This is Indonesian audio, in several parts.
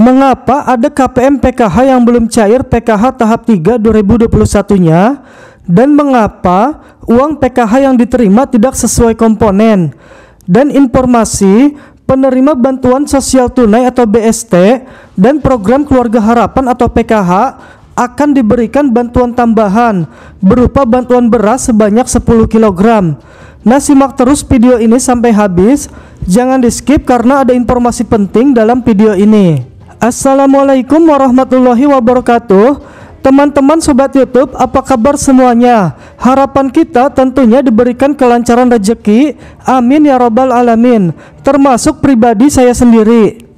Mengapa ada KPM PKH yang belum cair PKH tahap 3 2021-nya dan mengapa uang PKH yang diterima tidak sesuai komponen? Dan informasi penerima bantuan sosial tunai atau BST dan program keluarga harapan atau PKH akan diberikan bantuan tambahan berupa bantuan beras sebanyak 10 kg. Nah, simak terus video ini sampai habis. Jangan di-skip karena ada informasi penting dalam video ini. Assalamualaikum warahmatullahi wabarakatuh. Teman-teman sobat YouTube, apa kabar semuanya? Harapan kita tentunya diberikan kelancaran rezeki. Amin ya robbal alamin. Termasuk pribadi saya sendiri.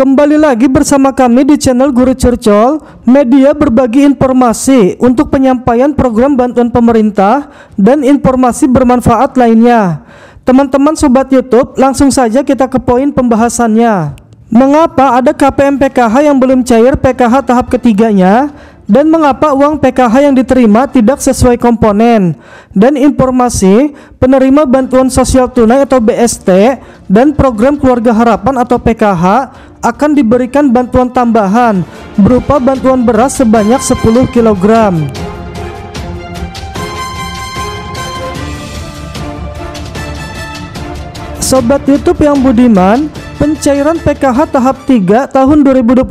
Kembali lagi bersama kami di channel Guru Curcol, media berbagi informasi untuk penyampaian program bantuan pemerintah dan informasi bermanfaat lainnya. Teman-teman sobat YouTube, langsung saja kita ke poin pembahasannya. Mengapa ada KPM PKH yang belum cair PKH tahap ketiganya? dan mengapa uang PKH yang diterima tidak sesuai komponen dan informasi penerima bantuan sosial tunai atau BST dan program keluarga harapan atau PKH akan diberikan bantuan tambahan berupa bantuan beras sebanyak 10 kg. Sobat YouTube yang budiman, Pencairan PKH tahap 3 tahun 2021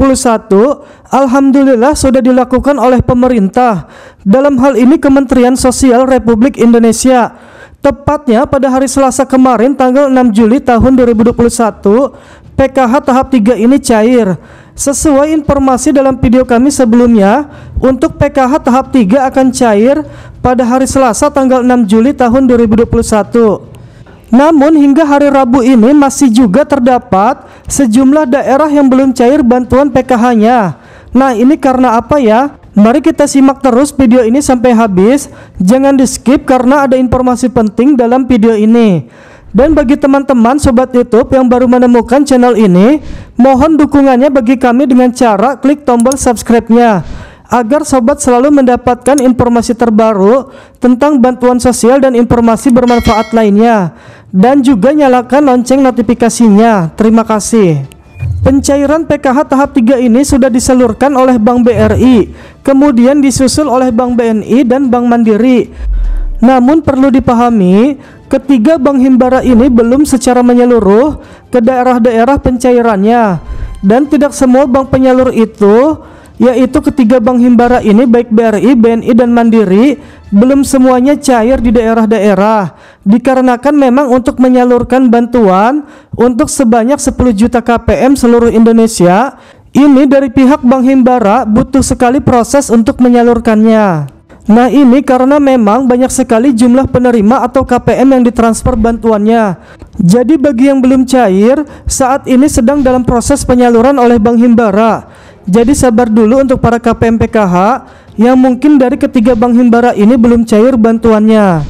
alhamdulillah sudah dilakukan oleh pemerintah. Dalam hal ini Kementerian Sosial Republik Indonesia. Tepatnya pada hari Selasa kemarin tanggal 6 Juli tahun 2021, PKH tahap 3 ini cair. Sesuai informasi dalam video kami sebelumnya, untuk PKH tahap 3 akan cair pada hari Selasa tanggal 6 Juli tahun 2021. Namun hingga hari Rabu ini masih juga terdapat sejumlah daerah yang belum cair bantuan PKH-nya. Nah ini karena apa ya? Mari kita simak terus video ini sampai habis. Jangan di skip karena ada informasi penting dalam video ini. Dan bagi teman-teman sobat YouTube yang baru menemukan channel ini, mohon dukungannya bagi kami dengan cara klik tombol subscribe-nya agar sobat selalu mendapatkan informasi terbaru tentang bantuan sosial dan informasi bermanfaat lainnya dan juga nyalakan lonceng notifikasinya. Terima kasih. Pencairan PKH tahap 3 ini sudah disalurkan oleh Bank BRI, kemudian disusul oleh Bank BNI dan Bank Mandiri. Namun perlu dipahami, ketiga Bank Himbara ini belum secara menyeluruh ke daerah-daerah pencairannya dan tidak semua bank penyalur itu yaitu ketiga bank Himbara ini baik BRI, BNI dan Mandiri belum semuanya cair di daerah-daerah dikarenakan memang untuk menyalurkan bantuan untuk sebanyak 10 juta KPM seluruh Indonesia ini dari pihak Bank Himbara butuh sekali proses untuk menyalurkannya Nah ini karena memang banyak sekali jumlah penerima atau KPM yang ditransfer bantuannya Jadi bagi yang belum cair saat ini sedang dalam proses penyaluran oleh Bank Himbara jadi sabar dulu untuk para KPM PKH yang mungkin dari ketiga Bank Himbara ini belum cair bantuannya.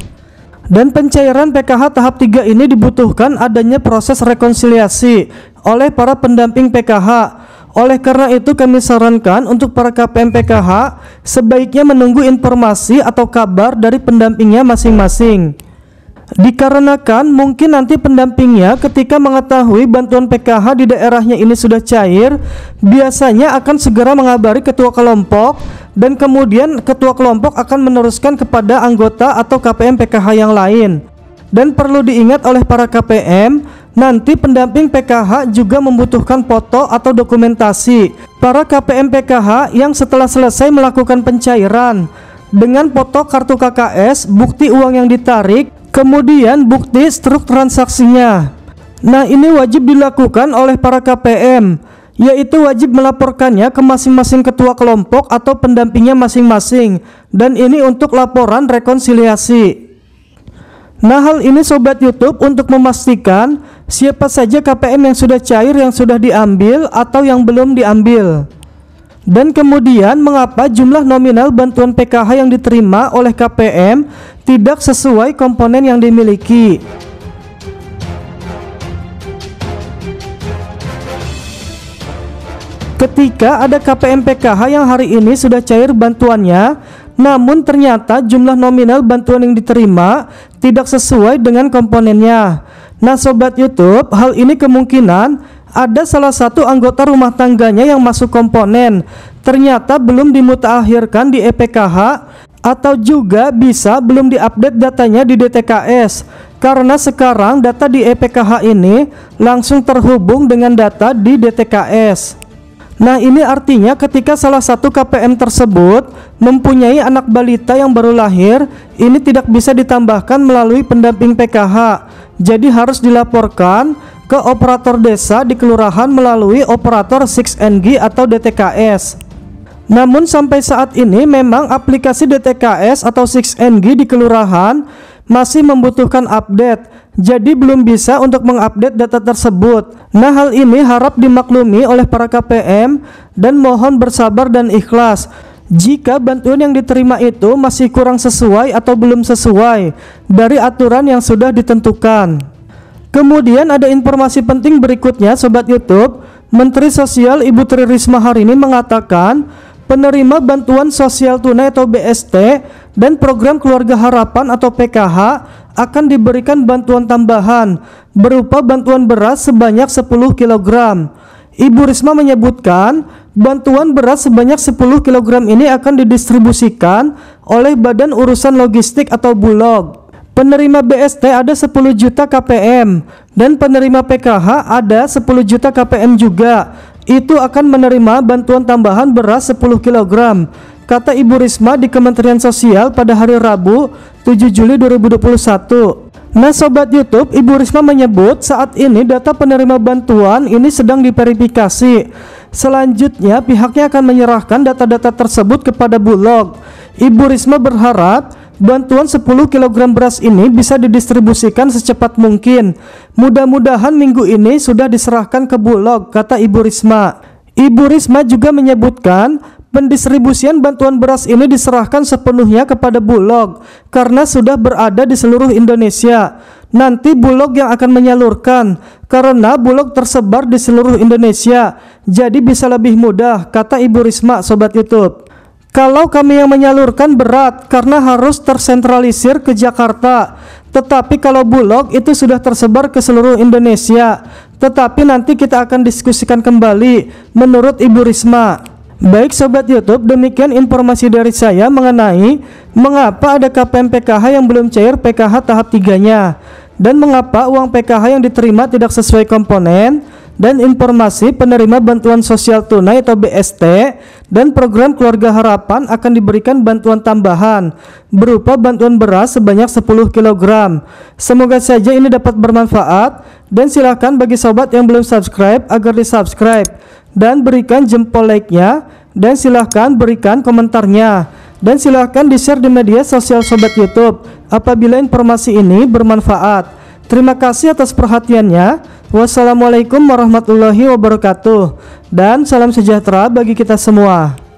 Dan pencairan PKH tahap 3 ini dibutuhkan adanya proses rekonsiliasi oleh para pendamping PKH. Oleh karena itu kami sarankan untuk para KPM PKH sebaiknya menunggu informasi atau kabar dari pendampingnya masing-masing. Dikarenakan mungkin nanti pendampingnya ketika mengetahui bantuan PKH di daerahnya ini sudah cair, biasanya akan segera mengabari ketua kelompok dan kemudian ketua kelompok akan meneruskan kepada anggota atau KPM PKH yang lain. Dan perlu diingat oleh para KPM, nanti pendamping PKH juga membutuhkan foto atau dokumentasi para KPM PKH yang setelah selesai melakukan pencairan dengan foto kartu KKS, bukti uang yang ditarik, Kemudian bukti struk transaksinya. Nah, ini wajib dilakukan oleh para KPM, yaitu wajib melaporkannya ke masing-masing ketua kelompok atau pendampingnya masing-masing dan ini untuk laporan rekonsiliasi. Nah, hal ini sobat YouTube untuk memastikan siapa saja KPM yang sudah cair yang sudah diambil atau yang belum diambil. Dan kemudian mengapa jumlah nominal bantuan PKH yang diterima oleh KPM tidak sesuai komponen yang dimiliki? Ketika ada KPM PKH yang hari ini sudah cair bantuannya, namun ternyata jumlah nominal bantuan yang diterima tidak sesuai dengan komponennya. Nah sobat YouTube, hal ini kemungkinan ada salah satu anggota rumah tangganya yang masuk komponen ternyata belum dimutakhirkan di EPKH atau juga bisa belum diupdate datanya di DTKS karena sekarang data di EPKH ini langsung terhubung dengan data di DTKS Nah ini artinya ketika salah satu KPM tersebut mempunyai anak balita yang baru lahir ini tidak bisa ditambahkan melalui pendamping PKH jadi harus dilaporkan ke operator desa di kelurahan melalui operator 6NG atau DTKS. Namun sampai saat ini memang aplikasi DTKS atau 6NG di kelurahan masih membutuhkan update, jadi belum bisa untuk mengupdate data tersebut. Nah hal ini harap dimaklumi oleh para KPM dan mohon bersabar dan ikhlas. Jika bantuan yang diterima itu masih kurang sesuai atau belum sesuai dari aturan yang sudah ditentukan. Kemudian ada informasi penting berikutnya Sobat Youtube Menteri Sosial Ibu Tri Risma hari ini mengatakan Penerima Bantuan Sosial Tunai atau BST dan Program Keluarga Harapan atau PKH akan diberikan bantuan tambahan berupa bantuan beras sebanyak 10 kg Ibu Risma menyebutkan bantuan beras sebanyak 10 kg ini akan didistribusikan oleh Badan Urusan Logistik atau Bulog penerima BST ada 10 juta KPM dan penerima PKH ada 10 juta KPM juga. Itu akan menerima bantuan tambahan beras 10 kg. Kata Ibu Risma di Kementerian Sosial pada hari Rabu 7 Juli 2021. Nah Sobat Youtube, Ibu Risma menyebut saat ini data penerima bantuan ini sedang diverifikasi. Selanjutnya pihaknya akan menyerahkan data-data tersebut kepada Bulog. Ibu Risma berharap Bantuan 10 kg beras ini bisa didistribusikan secepat mungkin. Mudah-mudahan minggu ini sudah diserahkan ke Bulog, kata Ibu Risma. Ibu Risma juga menyebutkan, pendistribusian bantuan beras ini diserahkan sepenuhnya kepada Bulog karena sudah berada di seluruh Indonesia. Nanti Bulog yang akan menyalurkan karena Bulog tersebar di seluruh Indonesia. Jadi bisa lebih mudah, kata Ibu Risma Sobat YouTube. Kalau kami yang menyalurkan berat karena harus tersentralisir ke Jakarta. Tetapi kalau Bulog itu sudah tersebar ke seluruh Indonesia. Tetapi nanti kita akan diskusikan kembali menurut Ibu Risma. Baik sobat YouTube, demikian informasi dari saya mengenai mengapa ada KPM PKH yang belum cair PKH tahap tiganya dan mengapa uang PKH yang diterima tidak sesuai komponen dan informasi penerima bantuan sosial tunai atau BST dan program Keluarga Harapan akan diberikan bantuan tambahan berupa bantuan beras sebanyak 10 kg. Semoga saja ini dapat bermanfaat dan silakan bagi sobat yang belum subscribe agar di-subscribe dan berikan jempol like-nya dan silakan berikan komentarnya dan silakan di-share di media sosial Sobat Youtube apabila informasi ini bermanfaat. Terima kasih atas perhatiannya. Wassalamualaikum warahmatullahi wabarakatuh, dan salam sejahtera bagi kita semua.